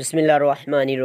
बसमिल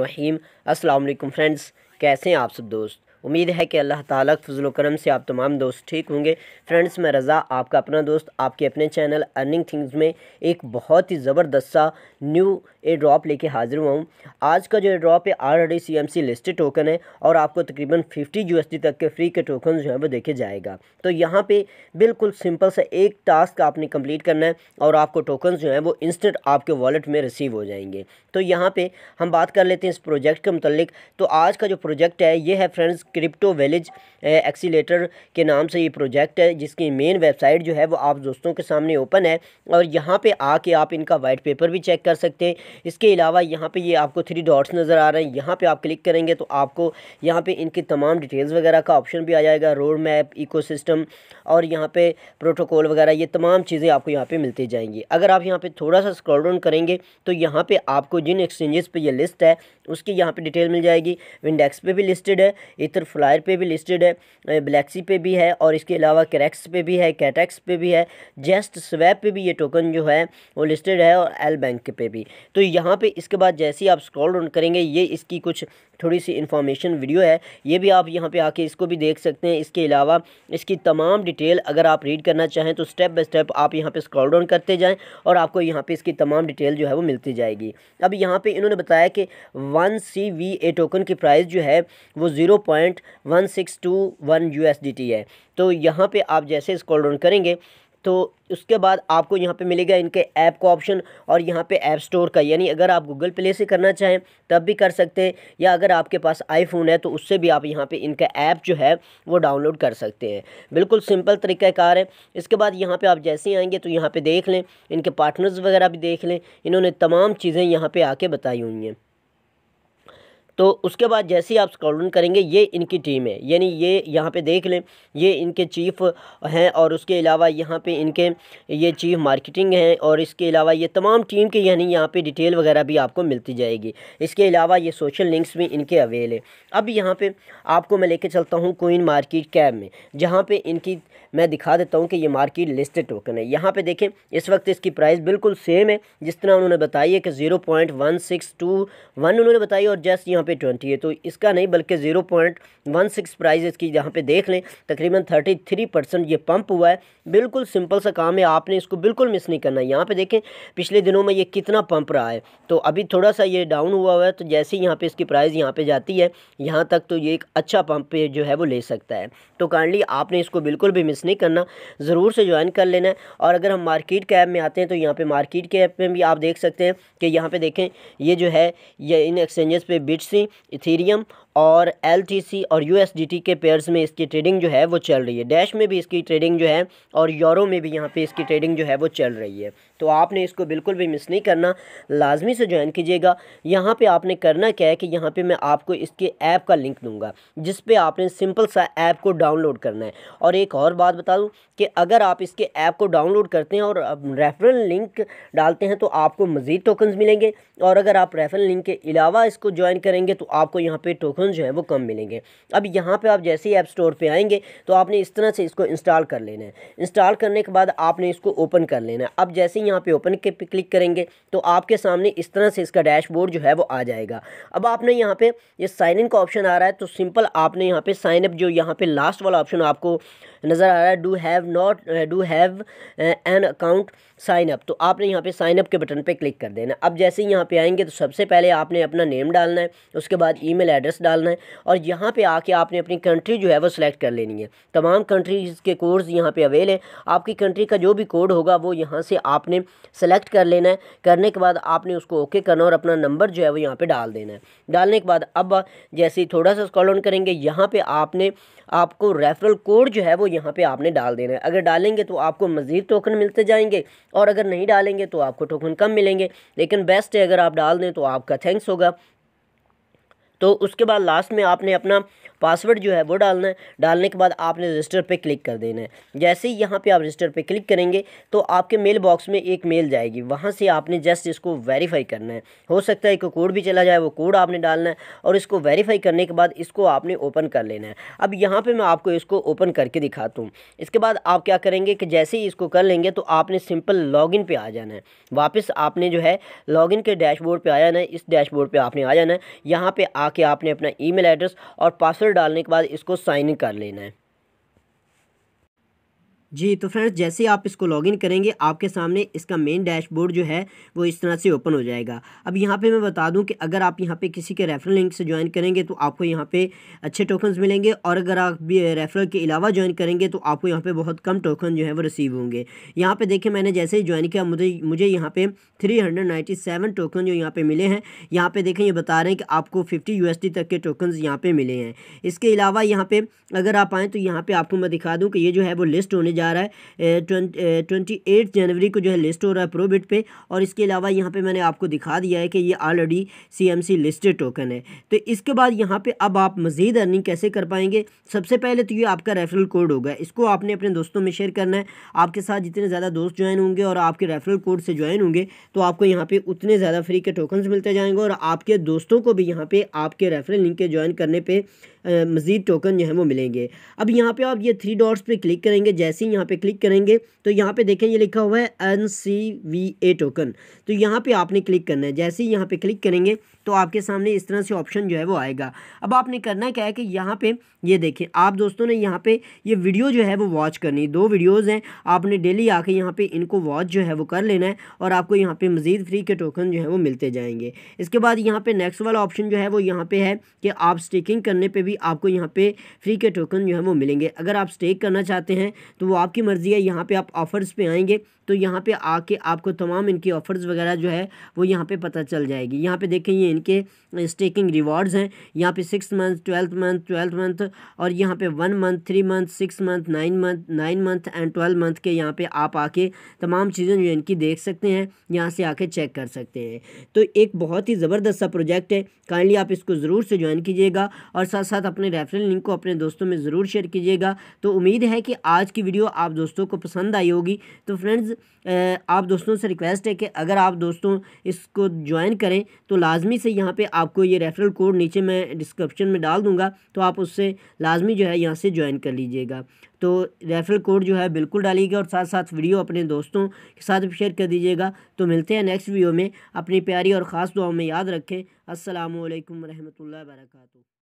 friends कैसे हैं आप सब दोस्त उम्मीद है कि अल्लाह ताला फजल करम से आप तमाम दोस्त ठीक होंगे फ्रेंड्स मैं रज़ा आपका अपना दोस्त आपके अपने चैनल अर्निंग थिंग्स में एक बहुत ही ज़बरदस्त सा न्यू ए ड्रॉप लेके हाज़िर हुआ हूँ आज का जो ए ड्रॉप है R C M C listed token है और आपको तकरीबन फिफ्टी यू तक के फ्री के टोकन जो है वो देखे जाएगा तो यहाँ पर बिल्कुल सिंपल सा एक टास्क आपने कम्प्लीट करना है और आपको टोकन जो है वो इंस्टेंट आपके वॉलेट में रिसीव हो जाएंगे तो यहाँ पर हम बात कर लेते हैं इस प्रोजेक्ट के मतलब तो आज का जो प्रोजेक्ट है ये है फ्रेंड्स क्रिप्टो विलेज एक्सीटर के नाम से ये प्रोजेक्ट है जिसकी मेन वेबसाइट जो है वो आप दोस्तों के सामने ओपन है और यहाँ पे आके आप इनका वाइट पेपर भी चेक कर सकते हैं इसके अलावा यहाँ पे ये आपको थ्री डॉट्स नज़र आ रहे हैं यहाँ पे आप क्लिक करेंगे तो आपको यहाँ पे इनकी तमाम डिटेल्स वगैरह का ऑप्शन भी आ जाएगा रोड मैप इको और यहाँ पर प्रोटोकॉल वगैरह ये तमाम चीज़ें आपको यहाँ पर मिलती जाएंगी अगर आप यहाँ पर थोड़ा सा स्क्रॉल डाउन करेंगे तो यहाँ पर आपको जिन एक्सचेंजेस पर यह लिस्ट है उसकी यहाँ पर डिटेल मिल जाएगी विंडेक्स पे भी लिस्टेड है इतना अधिकतर फ्लायर पे भी लिस्टेड है ब्लैक्सी पे भी है और इसके अलावा करैक्स पे भी है कैटेक्स पे भी है जेस्ट स्वैप पे भी ये टोकन जो है वो लिस्टेड है और एल बैंक पे भी तो यहाँ पे इसके बाद जैसे ही आप स्क्रॉल डाउन करेंगे ये इसकी कुछ थोड़ी सी इन्फॉर्मेशन वीडियो है ये भी आप यहाँ पे आके इसको भी देख सकते हैं इसके अलावा इसकी तमाम डिटेल अगर आप रीड करना चाहें तो स्टेप बाय स्टेप आप यहाँ पे स्क्रॉल डाउन करते जाएं और आपको यहाँ पे इसकी तमाम डिटेल जो है वो मिलती जाएगी अब यहाँ पे इन्होंने बताया कि one C V A token की प्राइस जो है वो zero point one six two one यू एस डी टी है तो यहाँ पर आप जैसे स्क्रॉल डाउन करेंगे तो उसके बाद आपको यहाँ पे मिलेगा इनके ऐप का ऑप्शन और यहाँ पे ऐप स्टोर का यानी अगर आप गूगल प्ले से करना चाहें तब भी कर सकते हैं या अगर आपके पास आईफोन है तो उससे भी आप यहाँ पे इनका ऐप जो है वो डाउनलोड कर सकते हैं बिल्कुल सिंपल तरीक़ाकार है इसके बाद यहाँ पर आप जैसे ही आएँगे तो यहाँ पर देख लें इनके पार्टनर्स वगैरह भी देख लें इन्होंने तमाम चीज़ें यहाँ पर आके बताई हुई हैं तो उसके बाद जैसे ही आप स्क्रॉल डाउन करेंगे ये इनकी टीम है यानी ये यहाँ पे देख लें ये इनके चीफ हैं और उसके अलावा यहाँ पे इनके ये चीफ मार्केटिंग हैं और इसके अलावा ये तमाम टीम के यानी यहाँ पे डिटेल वगैरह भी आपको मिलती जाएगी इसके अलावा ये सोशल लिंक्स भी इनके अवेल है अब यहाँ पर आपको मैं लेके चलता हूँ कोइन मार्केट कैब में जहाँ पर इनकी मैं दिखा देता हूँ कि ये मार्केट लिस्टेड टोकन है यहाँ पर देखें इस वक्त इसकी प्राइस बिल्कुल सेम है जिस तरह उन्होंने बताई है कि zero point one six two one उन्होंने बताई और जैसे यहाँ पे ट्वेंटी है तो इसका नहीं बल्कि zero point one six price इसकी यहाँ पे देख लें तकरीबन थर्टी थ्री परसेंट ये पंप हुआ है बिल्कुल सिंपल सा काम है आपने इसको बिल्कुल मिस नहीं करना यहाँ पे देखें पिछले दिनों में ये कितना पंप रहा है तो अभी थोड़ा सा ये डाउन हुआ हुआ है तो जैसे ही यहाँ पर इसकी प्राइस यहाँ पर जाती है यहाँ तक तो ये एक अच्छा पंप जो है वो ले सकता है तो काइंडली आपने इसको बिल्कुल भी मिस नहीं करना ज़रूर से ज्वाइन कर लेना है और अगर हम मार्केट ऐप में आते हैं तो यहाँ पर मार्केट ऐप में भी आप देख सकते हैं कि यहाँ पर देखें ये जो है ये इन एक्सचेंजेस पे बिट्स से इथेरियम और एल और यू के पेयर्स में इसकी ट्रेडिंग जो है वो चल रही है डैश में भी इसकी ट्रेडिंग जो है और यूरो में भी यहाँ पे इसकी ट्रेडिंग जो है वो चल रही है तो आपने इसको बिल्कुल भी मिस नहीं करना लाजमी से ज्वाइन कीजिएगा यहाँ पे आपने करना क्या है कि यहाँ पे मैं आपको इसके ऐप का लिंक दूंगा जिस पर आपने सिंपल सा ऐप को डाउनलोड करना है और एक और बात बता दूँ कि अगर आप इसके ऐप को डाउनलोड करते हैं और रेफरल लिंक डालते हैं तो आपको मज़ीद टोकन्स मिलेंगे और अगर आप रेफरल लिंक के अलावा इसको ज्वाइन करेंगे तो आपको यहाँ पर टोकन ऑप्शन जो है वो कम मिलेंगे अब यहाँ पर आप जैसे ही ऐप स्टोर पर आएंगे तो आपने इस तरह से इसको इंस्टॉल कर लेना है इंस्टॉल करने के बाद आपने इसको ओपन कर लेना है अब जैसे ही यहाँ पर ओपन के क्लिक करेंगे तो आपके सामने इस तरह से इसका डैशबोर्ड जो है वो आ जाएगा अब आपने यहाँ पे ये साइन इन का ऑप्शन आ रहा है तो सिंपल आपने यहाँ पे साइन अप जो यहाँ पे लास्ट वाला ऑप्शन आपको नज़र आ रहा है do have not do have an account sign up तो आपने यहाँ पे साइन अप के बटन पे क्लिक कर देना अब जैसे ही यहाँ पे आएंगे तो सबसे पहले आपने अपना नेम डालना है उसके बाद ईमेल एड्रेस डालना डालना है और यहाँ पे आके आपने अपनी कंट्री जो है वो सिलेक्ट कर लेनी है तमाम कंट्रीज़ के कोड्स यहाँ पे अवेल हैं आपकी कंट्री का जो भी कोड होगा वो यहाँ से आपने सेलेक्ट कर लेना है करने के बाद आपने उसको ओके करना और अपना नंबर जो है वो यहाँ पर डाल देना है डालने के बाद अब जैसे थोड़ा सा स्कॉल डाउन करेंगे यहाँ पर आपने आपको रेफरल कोड जो है वो यहाँ पर आपने डाल देना है अगर डालेंगे तो आपको मज़ीद टोकन मिलते जाएंगे और अगर नहीं डालेंगे तो आपको टोकन कम मिलेंगे लेकिन बेस्ट है अगर आप डाल दें तो आपका थैंक्स होगा तो उसके बाद लास्ट में आपने अपना पासवर्ड जो है वो डालना है डालने के बाद आपने रजिस्टर पर क्लिक कर देना है जैसे ही यहाँ पर आप रजिस्टर पर क्लिक करेंगे तो आपके मेल बॉक्स में एक मेल जाएगी वहाँ से आपने जस्ट इसको वेरीफाई करना है हो सकता है कि कोड भी चला जाए वो कोड आपने डालना है और इसको वेरीफाई करने के बाद इसको आपने ओपन कर लेना है अब यहाँ पर मैं आपको इसको ओपन करके दिखाता हूँ इसके बाद आप क्या करेंगे कि जैसे ही इसको कर लेंगे तो आपने सिंपल लॉगिन इन आ जाना है वापस आपने जो है लॉगिन के डैशबोर्ड पर आ जाना है इस डैशबोर्ड पर आपने आ जाना है यहाँ पर आके आपने अपना ई एड्रेस और पासवर्ड डालने के बाद इसको साइन कर लेना है जी तो फ्रेंड्स जैसे ही आप इसको लॉगिन करेंगे आपके सामने इसका मेन डैशबोर्ड जो है वो इस तरह से ओपन हो जाएगा अब यहाँ पे मैं बता दूँ कि अगर आप यहाँ पे किसी के रेफरल लिंक से ज्वाइन करेंगे तो आपको यहाँ पे अच्छे टोकन्स मिलेंगे और अगर आप भी रेफरल के अलावा ज्वाइन करेंगे तो आपको यहाँ पर बहुत कम टोकन जो है वो रिसीव होंगे यहाँ पर देखें मैंने जैसे ही ज्वाइन किया मुझे मुझे यहाँ पर थ्री टोकन जो यहाँ पर मिले हैं यहाँ पर देखें ये बता रहे हैं कि आपको फिफ्टी यू तक के टोकन यहाँ पर मिले हैं इसके अलावा यहाँ पर अगर आप आएँ तो यहाँ पर आपको मैं दिखा दूँ कि ये जो है वो लिस्ट होने जा रहा है ट्वेंटी एट जनवरी को जो है लिस्ट हो रहा है प्रोबिट पे और इसके अलावा यहाँ पे मैंने आपको दिखा दिया है कि ये ऑलरेडी सी लिस्टेड टोकन है तो इसके बाद यहाँ पे अब आप मज़ीद अर्निंग कैसे कर पाएंगे सबसे पहले तो ये आपका रेफरल कोड होगा इसको आपने अपने दोस्तों में शेयर करना है आपके साथ जितने ज़्यादा दोस्त ज्वाइन होंगे और आपके रेफरल कोड से ज्वाइन होंगे तो आपको यहाँ पे उतने ज़्यादा फ्री के टोकन्स मिलते जाएंगे और आपके दोस्तों को भी यहाँ पे आपके रेफरल लिंक के ज्वाइन करने पर मज़ीद टोकन जो है वो मिलेंगे अब यहाँ पे आप ये थ्री डॉट्स पे क्लिक करेंगे जैसे ही यहाँ पे क्लिक करेंगे तो यहाँ पे देखें ये लिखा हुआ है N C V A token तो यहाँ पे आपने क्लिक करना है जैसे ही यहाँ पे क्लिक करेंगे तो आपके सामने इस तरह से ऑप्शन जो है वो आएगा अब आपने करना क्या है कि यहाँ पर ये देखें आप दोस्तों ने यहाँ पर ये वीडियो जो है वो वॉच करनी दो वीडियोज़ हैं आपने डेली आके यहाँ पर इनको वॉच जो है वो कर लेना है और आपको यहाँ पर मज़ीद फ्री के टोकन जो है वो मिलते जाएंगे इसके बाद यहाँ पर नेक्स्ट वाला ऑप्शन जो है वो यहाँ पर है कि आप स्टिकिंग करने पर भी भी आपको यहाँ पे फ्री के टोकन जो है वो मिलेंगे अगर आप स्टेक करना चाहते हैं तो वो आपकी मर्ज़ी है यहाँ पे आप ऑफ़र्स पे आएंगे तो यहाँ पे आके आपको तमाम इनकी ऑफ़र्स वगैरह जो है वो यहाँ पे पता चल जाएगी यहाँ पे देखें ये इनके स्टेकिंग रिवॉर्ड्स हैं यहाँ पे six month twelfth month twelfth month और यहाँ पे one month three month six month nine month nine month and twelve month के यहाँ पे आप आके तमाम चीज़ें जो इनकी देख सकते हैं यहाँ से आके चेक कर सकते हैं तो एक बहुत ही ज़बरदस्त सा प्रोजेक्ट है काइंडली आप इसको ज़रूर से ज्वाइन कीजिएगा और साथ साथ साथ अपने रेफरल लिंक को अपने दोस्तों में ज़रूर शेयर कीजिएगा तो उम्मीद है कि आज की वीडियो आप दोस्तों को पसंद आई होगी तो फ्रेंड्स आप दोस्तों से रिक्वेस्ट है कि अगर आप दोस्तों इसको ज्वाइन करें तो लाजमी से यहाँ पर आपको ये रेफरल कोड नीचे मैं डिस्क्रिप्शन में डाल दूँगा तो आप उससे लाजमी जो है यहाँ से ज्वाइन कर लीजिएगा तो रेफरल कोड जो है बिल्कुल डालिएगा और साथ साथ वीडियो अपने दोस्तों के साथ भी शेयर कर दीजिएगा तो मिलते हैं नेक्स्ट वीडियो में अपनी प्यारी और ख़ास दुआओं में याद रखें असलकम वरहमल वर्का